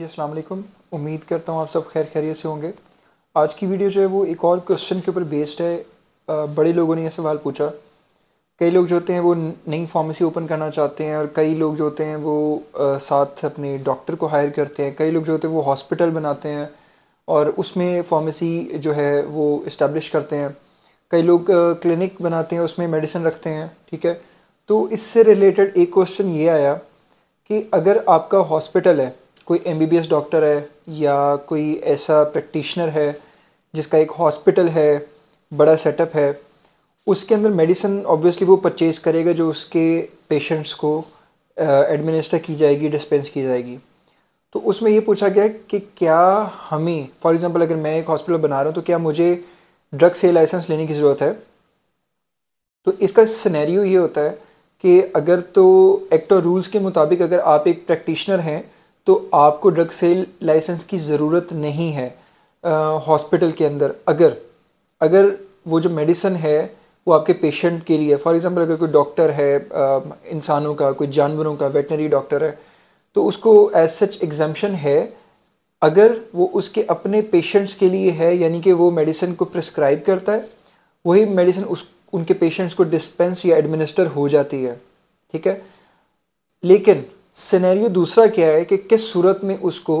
जी अस्सलाम उम्मीद करता हूँ आप सब खैर खैरियत से होंगे आज की वीडियो जो है वो एक और क्वेश्चन के ऊपर बेस्ड है बड़े लोगों ने यह सवाल पूछा कई लोग जो होते हैं वो नई फार्मेसी ओपन करना चाहते हैं और कई लोग जो होते हैं वो साथ अपने डॉक्टर को हायर करते हैं कई लोग जो होते हैं वो हॉस्पिटल बनाते हैं और उसमें फार्मेसी जो है वो इस्टेब्लिश करते हैं कई लोग क्लिनिक बनाते हैं उसमें मेडिसिन रखते हैं ठीक है तो इससे रिलेटेड एक क्वेश्चन ये आया कि अगर आपका हॉस्पिटल है कोई एम डॉक्टर है या कोई ऐसा प्रैक्टिशनर है जिसका एक हॉस्पिटल है बड़ा सेटअप है उसके अंदर मेडिसिन ऑब्वियसली वो परचेज करेगा जो उसके पेशेंट्स को एडमिनिस्टर की जाएगी डिस्पेंस की जाएगी तो उसमें ये पूछा गया कि क्या हमें फॉर एग्जांपल अगर मैं एक हॉस्पिटल बना रहा हूँ तो क्या मुझे ड्रग से लाइसेंस लेने की ज़रूरत है तो इसका सिनेरियो ये होता है कि अगर तो एक्ट और रूल्स के मुताबिक अगर आप एक प्रैक्टिशनर हैं तो आपको ड्रग सेल लाइसेंस की ज़रूरत नहीं है हॉस्पिटल के अंदर अगर अगर वो जो मेडिसन है वो आपके पेशेंट के लिए फॉर एग्ज़ाम्पल अगर कोई डॉक्टर है इंसानों का कोई जानवरों का वेटनरी डॉक्टर है तो उसको एज सच एग्जाम्शन है अगर वो उसके अपने पेशेंट्स के लिए है यानी कि वो मेडिसिन को प्रिस्क्राइब करता है वही मेडिसिन उस उनके पेशेंट्स को डिस्पेंस या एडमिनिस्टर हो जाती है ठीक है लेकिन सिनेरियो दूसरा क्या है कि किस सूरत में उसको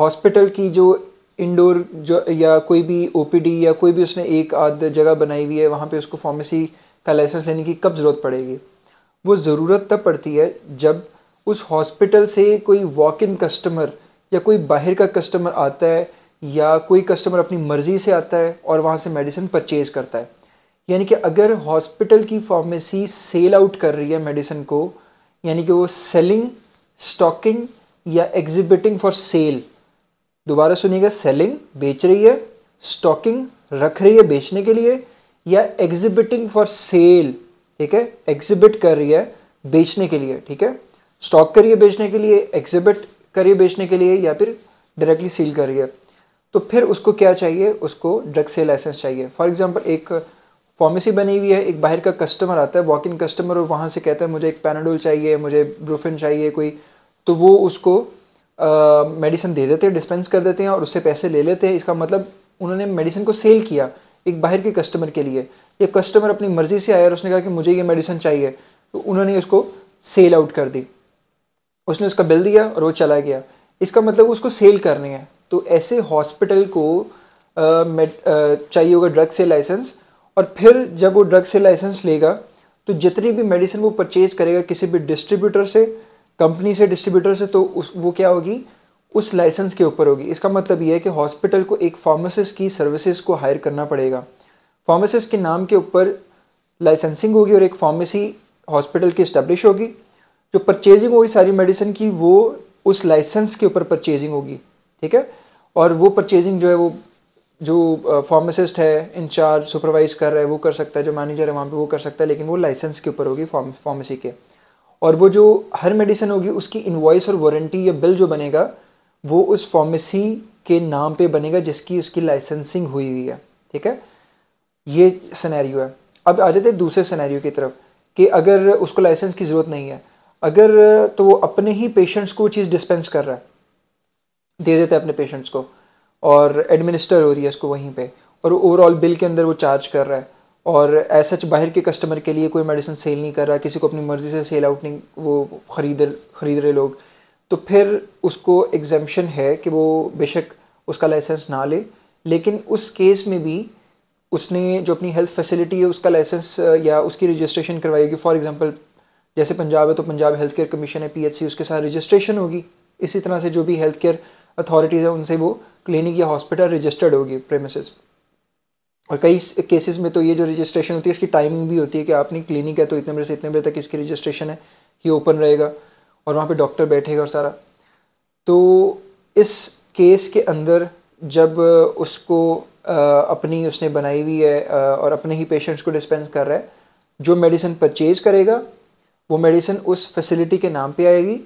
हॉस्पिटल की जो इंडोर जो या कोई भी ओपीडी या कोई भी उसने एक आध जगह बनाई हुई है वहाँ पे उसको फार्मेसी का लाइसेंस लेने की कब ज़रूरत पड़ेगी वो ज़रूरत तब पड़ती है जब उस हॉस्पिटल से कोई वॉक इन कस्टमर या कोई बाहर का कस्टमर आता है या कोई कस्टमर अपनी मर्ज़ी से आता है और वहाँ से मेडिसिन परचेज़ करता है यानी कि अगर हॉस्पिटल की फार्मेसी सेल आउट कर रही है मेडिसिन को यानी कि वो सेलिंग स्टॉकिंग या एग्जिबिटिंग फॉर सेल दोबारा सुनिएगा सेलिंग बेच रही है स्टॉकिंग रख रही है बेचने के लिए या एग्जिबिटिंग फॉर सेल ठीक है एग्जिबिट कर रही है बेचने के लिए ठीक है स्टॉक करिए बेचने के लिए एग्जिबिट करिए बेचने के लिए या फिर डायरेक्टली सील करिए तो फिर उसको क्या चाहिए उसको ड्रग सेल लाइसेंस चाहिए फॉर एग्जाम्पल एक फार्मेसी बनी हुई है एक बाहर का कस्टमर आता है वॉक इन कस्टमर और वहाँ से कहता है मुझे एक पैनाडोल चाहिए मुझे ब्रूफिन चाहिए कोई तो वो उसको मेडिसिन दे देते हैं डिस्पेंस कर देते हैं और उससे पैसे ले लेते हैं इसका मतलब उन्होंने मेडिसिन को सेल किया एक बाहर के कस्टमर के लिए ये कस्टमर अपनी मर्ज़ी से आया और उसने कहा कि मुझे ये मेडिसिन चाहिए तो उन्होंने उसको सेल आउट कर दी उसने उसका बिल दिया और वो चला गया इसका मतलब उसको सेल करनी है तो ऐसे हॉस्पिटल को आ, आ, चाहिए होगा ड्रग से लाइसेंस और फिर जब वो ड्रग से लाइसेंस लेगा तो जितनी भी मेडिसिन वो परचेज करेगा किसी भी डिस्ट्रीब्यूटर से कंपनी से डिस्ट्रीब्यूटर से तो उस वो क्या होगी उस लाइसेंस के ऊपर होगी इसका मतलब ये है कि हॉस्पिटल को एक फार्मासिस्ट की सर्विसेज को हायर करना पड़ेगा फार्मासिस्ट के नाम के ऊपर लाइसेंसिंग होगी और एक फार्मेसी हॉस्पिटल की इस्टेब्लिश होगी जो परचेजिंग होगी सारी मेडिसिन की वो उस लाइसेंस के ऊपर परचेजिंग होगी ठीक है और वो परचेजिंग जो है वो जो फार्मासिस्ट है इंचार्ज सुपरवाइज कर रहा है वो कर सकता है जो मैनेजर है वहाँ पे वो कर सकता है लेकिन वो लाइसेंस के ऊपर होगी फार्मेसी के और वो जो हर मेडिसिन होगी उसकी इन्वॉइस और वारंटी या बिल जो बनेगा वो उस फार्मेसी के नाम पे बनेगा जिसकी उसकी लाइसेंसिंग हुई हुई है ठीक है ये सिनेरियो है अब आ जाते हैं दूसरे सिनेरियो की तरफ कि अगर उसको लाइसेंस की ज़रूरत नहीं है अगर तो वो अपने ही पेशेंट्स को चीज़ डिस्पेंस कर रहा है दे देते हैं अपने पेशेंट्स को और एडमिनिस्टर हो रही है उसको वहीं पे और ओवरऑल बिल के अंदर वो चार्ज कर रहा है और ऐसे बाहर के कस्टमर के लिए कोई मेडिसिन सेल नहीं कर रहा किसी को अपनी मर्ज़ी से सेल आउट नहीं वो ख़रीद ख़रीद रहे लोग तो फिर उसको एग्जामेशन है कि वो बेशक उसका लाइसेंस ना ले लेकिन उस केस में भी उसने जो अपनी हेल्थ फैसिलिटी है उसका लाइसेंस या उसकी रजिस्ट्रेशन करवाई होगी फॉर एग्जांपल जैसे पंजाब है तो पंजाब हेल्थ केयर कमीशन है पीएचसी उसके साथ रजिस्ट्रेशन होगी इसी तरह से जो भी हेल्थ केयर अथॉरिटीज़ है उनसे वो क्लिनिक या हॉस्पिटल रजिस्टर्ड होगी प्रेमिसज और कई केसेस में तो ये जो रजिस्ट्रेशन होती है इसकी टाइमिंग भी होती है कि आपने क्लिनिक है तो इतने बजे से इतने बजे तक इसकी रजिस्ट्रेशन है ये ओपन रहेगा और वहाँ पे डॉक्टर बैठेगा और सारा तो इस केस के अंदर जब उसको अपनी उसने बनाई हुई है और अपने ही पेशेंट्स को डिस्पेंस कर रहा है जो मेडिसिन परचेज करेगा वो मेडिसिन उस फैसिलिटी के नाम पे आएगी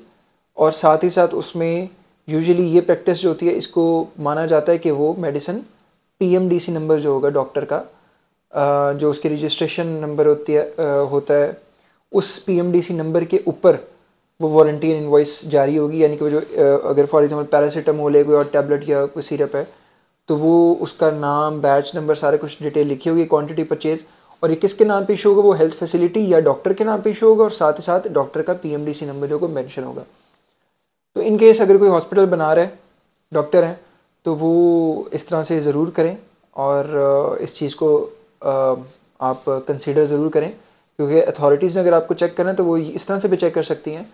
और साथ ही साथ उसमें यूजुअली ये प्रैक्टिस जो होती है इसको माना जाता है कि वो मेडिसिन पीएमडीसी नंबर जो होगा डॉक्टर का जो उसके रजिस्ट्रेशन नंबर होती है होता है उस पीएमडीसी नंबर के ऊपर वो वॉल्टियर इन्वाइस जारी होगी यानी कि वो जो अगर फॉर एग्जांपल पैरासीटामोल है कोई और टैबलेट या कोई सिरप है तो वो उसका नाम बैच नंबर सारे कुछ डिटेल लिखी होगी क्वान्टिटी परचेज और ये किसके नाम पर इशू होगा वो हेल्थ फैसिलिटी या डॉक्टर के नाम पर इशू होगा और साथ ही साथ डॉक्टर का पी नंबर जो होगा मैंशन होगा तो इन केस अगर कोई हॉस्पिटल बना रहा है डॉक्टर हैं तो वो इस तरह से ज़रूर करें और इस चीज़ को आप कंसीडर ज़रूर करें क्योंकि अथॉरिटीज़ ने अगर आपको चेक करें तो वो इस तरह से भी चेक कर सकती हैं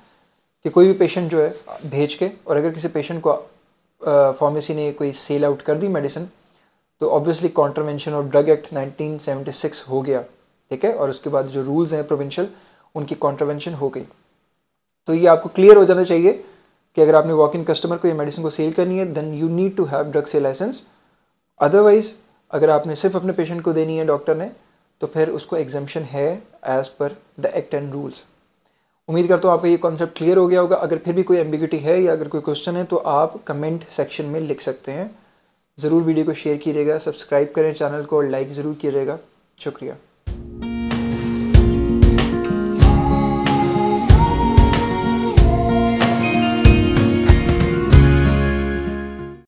कि कोई भी पेशेंट जो है भेज के और अगर किसी पेशेंट को फार्मेसी ने कोई सेल आउट कर दी मेडिसिन तो obviously contravention of drug act 1976 हो गया ठीक है और उसके बाद जो रूल्स हैं प्रोविंशियल उनकी कॉन्ट्रावेंशन हो गई तो ये आपको क्लियर हो जाना चाहिए कि अगर आपने वॉक इन कस्टमर को ये मेडिसिन को सेल करनी है then you need to have drug से लाइसेंस अदरवाइज अगर आपने सिर्फ अपने पेशेंट को देनी है डॉक्टर ने तो फिर उसको एग्जामेशन है as per the act and rules उम्मीद करता हूँ आपका ये कॉन्सेप्ट क्लियर हो गया होगा अगर फिर भी कोई एम्बिगिटी है या अगर कोई क्वेश्चन है तो आप कमेंट सेक्शन में लिख सकते हैं ज़रूर वीडियो को शेयर कीजिएगा सब्सक्राइब करें चैनल को और लाइक ज़रूर कीजिएगा शुक्रिया